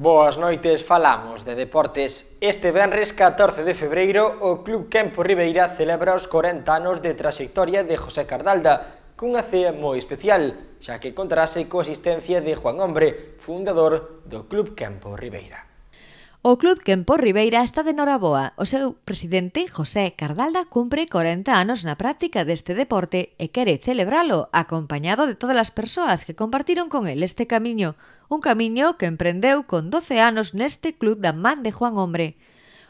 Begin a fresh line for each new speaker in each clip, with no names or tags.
Boas
noites, falamos
de deportes.
Este venres 14 de febreiro, o Club Campo Ribeira celebra os 40 anos de traxectoria de José Cardalda, cunha cea moi especial, xa que contarase coa asistencia de Juan Hombre, fundador do Club Campo Ribeira.
O Club Quempo Ribeira está de Noraboa. O seu presidente, José Cardalda, cumpre 40 anos na práctica deste deporte e quere celebralo acompañado de todas as persoas que compartiron con el este camiño. Un camiño que emprendeu con 12 anos neste club da man de Juan Hombre.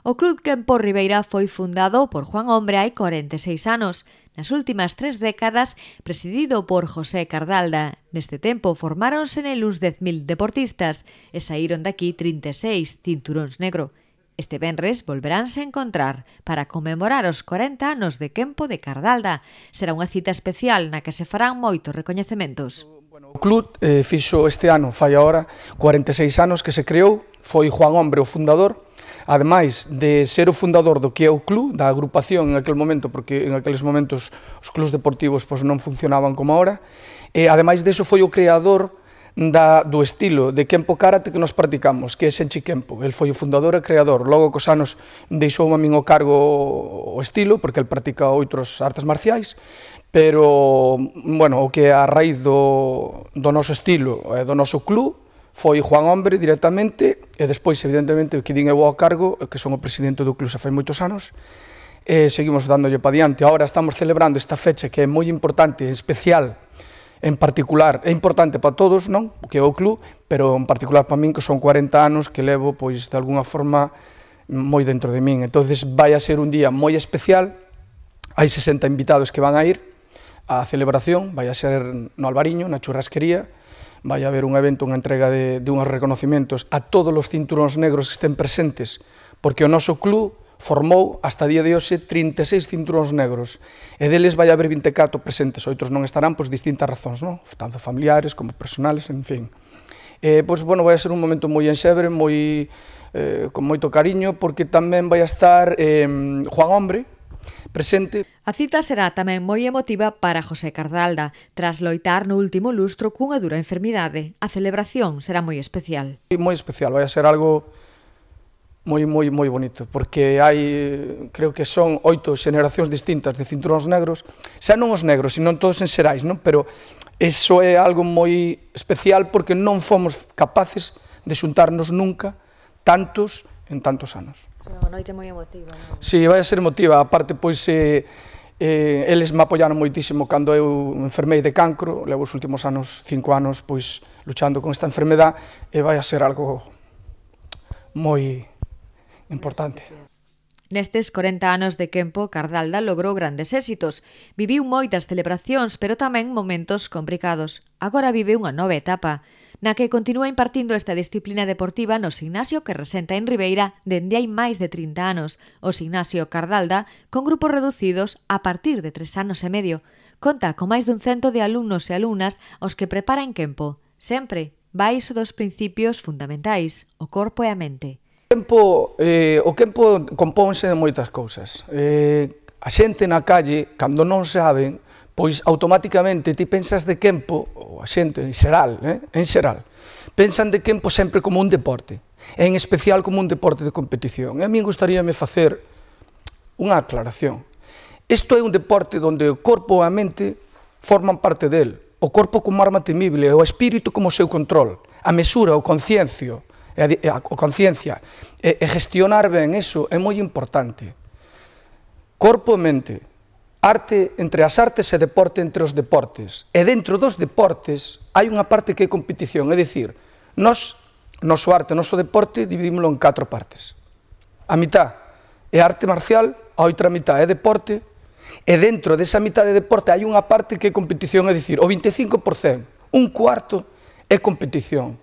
O Club Kempo Ribeira foi fundado por Juan Hombre hai 46 anos, nas últimas tres décadas presidido por José Cardalda. Neste tempo formáronse uns 10.000 deportistas e saíron daqui 36 cinturóns negro. Este venres volveránse a encontrar para conmemorar os 40 anos de Kempo de Cardalda. Será unha cita especial na que se farán moitos recoñecementos.
O club eh, fixo este ano, fai agora, 46 anos que se creou, foi Juan Hombre o fundador, Ademais de ser o fundador do que é o club, da agrupación en aquel momento, porque en aqueles momentos os clubs deportivos pois, non funcionaban como ahora, e ademais deso foi o creador da, do estilo de Kempo Karate que nos practicamos, que é Senchi Kempo. El foi o fundador e creador. Logo, cos anos, deixou a min o cargo o estilo, porque el practica outros artes marciais, pero, bueno, o que é a raíz do, do noso estilo, do noso club, foi Juan Hombre directamente, e despois, evidentemente, o que din eu ao cargo, que son o presidente do Clusa xa fai moitos anos, e seguimos dándolle pa diante. Ahora estamos celebrando esta fecha que é moi importante, en especial, en particular, é importante para todos, non? Que é o club, pero en particular para min que son 40 anos que levo, pois, de alguna forma, moi dentro de min. Entonces vai a ser un día moi especial, hai 60 invitados que van a ir á celebración, vai a ser no Albariño, na churrasquería, vai haber un evento, unha entrega de, de unhos reconocimentos a todos os cinturóns negros que estén presentes, porque o noso club formou hasta día de hoxe 36 cinturóns negros e deles vai haber 24 presentes, outros non estarán por distintas razóns, non? tanto familiares como personales, en fin. Eh, pois, bueno, vai ser un momento moi enxebre, moi, eh, con moito cariño, porque tamén vai estar eh, Juan Hombre, presente.
A cita será tamén moi emotiva para José Cardalda. Tras loitar no último lustro cunha dura enfermidade, a celebración será moi especial.
Moi especial, vai a ser algo moi moi moi bonito, porque hai, creo que son oito xeneracións distintas de cinturóns negros, xa non os negros, senón todos en xerais, non? pero iso é algo moi especial porque non fomos capaces de xuntarnos nunca tantos en tantos anos.
Será unha noite moi emotiva.
Non? Sí, vai a ser emotiva. A parte, pois, eh, eh, eles me apoiaron moitísimo cando eu enfermei de cancro, levo os últimos anos, cinco anos, pois, luchando con esta enfermedad, e vai a ser algo moi importante.
Nestes 40 anos de Kempo, Cardalda logrou grandes éxitos. Viviu moitas celebracións, pero tamén momentos complicados. Agora vive unha nova etapa na que continúa impartindo esta disciplina deportiva no signasio que resenta en Ribeira dende hai máis de 30 anos, o signasio Cardalda, con grupos reducidos a partir de tres anos e medio. Conta con máis dun cento de alumnos e alumnas os que prepara en Kempo. sempre baixo dos principios fundamentais, o corpo e a mente.
Tempo, eh, o Kempo compónse de moitas cousas. Eh, a xente na calle, cando non saben, pois automáticamente ti pensas de campo, ou a xente en xeral, eh? en xeral, pensan de campo sempre como un deporte, en especial como un deporte de competición. E a min gustaríame facer unha aclaración. Isto é un deporte onde o corpo e a mente forman parte del, o corpo como arma temible, o espírito como seu control, a mesura, o conciencio, e a, a conciencia, e, e gestionar ben eso é moi importante. Corpo e mente, arte entre as artes e deporte entre os deportes. E dentro dos deportes hai unha parte que é competición, é dicir, nos, noso arte, noso deporte, dividímoslo en catro partes. A mitad é arte marcial, a outra mitad é deporte, e dentro desa mitad de deporte hai unha parte que é competición, é dicir, o 25%, un cuarto é competición.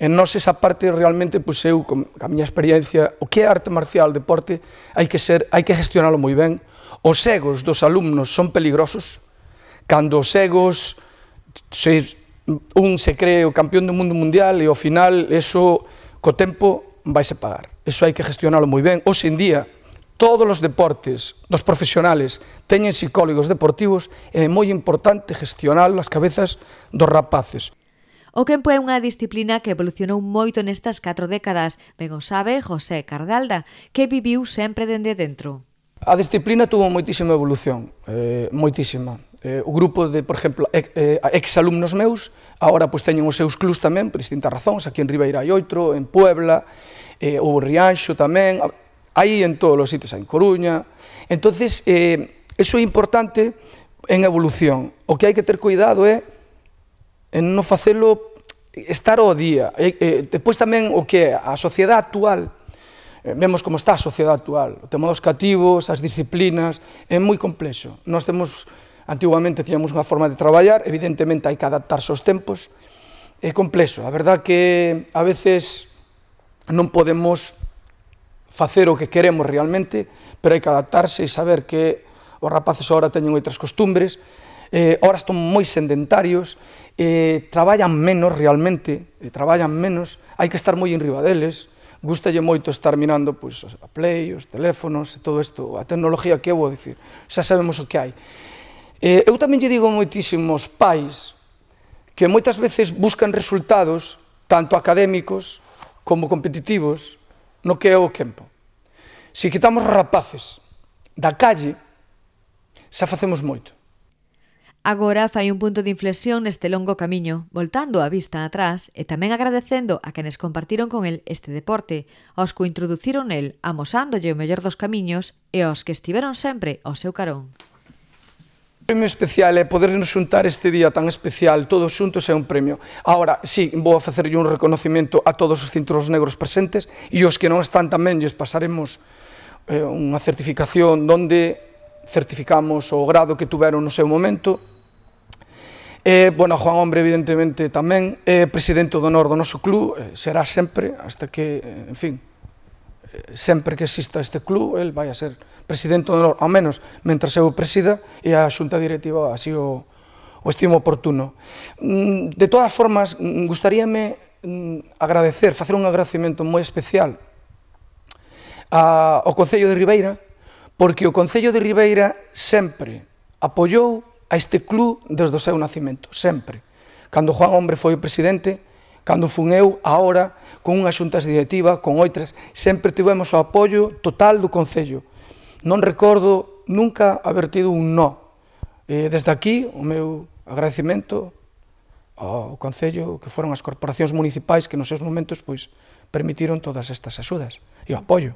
E nos esa parte realmente, pois eu, con a miña experiencia, o que é arte marcial, deporte, hai que ser, hai que gestionalo moi ben. Os egos dos alumnos son peligrosos. Cando os egos, se un se cree o campeón do mundo mundial e ao final eso co tempo se pagar. Eso hai que gestionalo moi ben. Hoxe en día, todos os deportes dos profesionales teñen psicólogos deportivos e é moi importante gestionar as cabezas dos rapaces.
O Kempo é unha disciplina que evolucionou moito nestas catro décadas, ben o sabe José Cardalda, que viviu sempre dende dentro.
A disciplina tuvo moitísima evolución, eh, moitísima. Eh, o grupo de, por exemplo, ex, eh, exalumnos meus, agora pois, teñen os seus clubs tamén, por distintas razóns, aquí en Ribeira hai outro, en Puebla, eh, o Rianxo tamén, aí en todos os sitios, en Coruña. entonces eh, eso é importante en evolución. O que hai que ter cuidado é en non facelo estar ao día. E, e, depois tamén o que é a sociedade actual, eh, vemos como está a sociedade actual, o tema dos cativos, as disciplinas, é moi complexo. Nós temos, antiguamente, tínhamos unha forma de traballar, evidentemente hai que adaptarse aos tempos, é complexo. A verdad que a veces non podemos facer o que queremos realmente, pero hai que adaptarse e saber que os rapaces agora teñen outras costumbres, eh, ahora están moi sedentarios, eh, traballan menos realmente, eh, traballan menos, hai que estar moi enriba deles, gustalle moito estar mirando pois, a Play, os teléfonos, todo isto, a tecnología que vou dicir, xa sabemos o que hai. Eh, eu tamén lle digo moitísimos pais que moitas veces buscan resultados tanto académicos como competitivos no que é o tempo. Se quitamos rapaces da calle, xa facemos moito.
Agora fai un punto de inflexión neste longo camiño, voltando a vista atrás e tamén agradecendo a quenes compartiron con el este deporte, aos que o introduciron el, amosándolle o mellor dos camiños e aos que estiveron sempre ao seu carón.
O premio especial é podernos xuntar este día tan especial, todos xuntos é un premio. Ahora, sí, vou a facerlle un reconocimento a todos os cinturos negros presentes e os que non están tamén xes pasaremos eh, unha certificación donde certificamos o grado que tuveron no seu momento. E, bueno, Juan Hombre, evidentemente, tamén é presidente do honor do noso club, eh, será sempre, hasta que, eh, en fin, eh, sempre que exista este club, el vai a ser presidente do honor, ao menos, mentras eu presida, e a xunta directiva así o, o estimo oportuno. Mm, de todas formas, mm, gustaríame mm, agradecer, facer un agradecimento moi especial a, ao Concello de Ribeira, porque o Concello de Ribeira sempre apoiou a este club desde o seu nacimento, sempre. Cando Juan Hombre foi o presidente, cando fun eu, ahora, con unha xunta directiva, con oitras, sempre tivemos o apoio total do Concello. Non recordo nunca haber tido un no. desde aquí, o meu agradecimento ao Concello, que foron as corporacións municipais que nos seus momentos pois permitiron todas estas axudas e o apoio.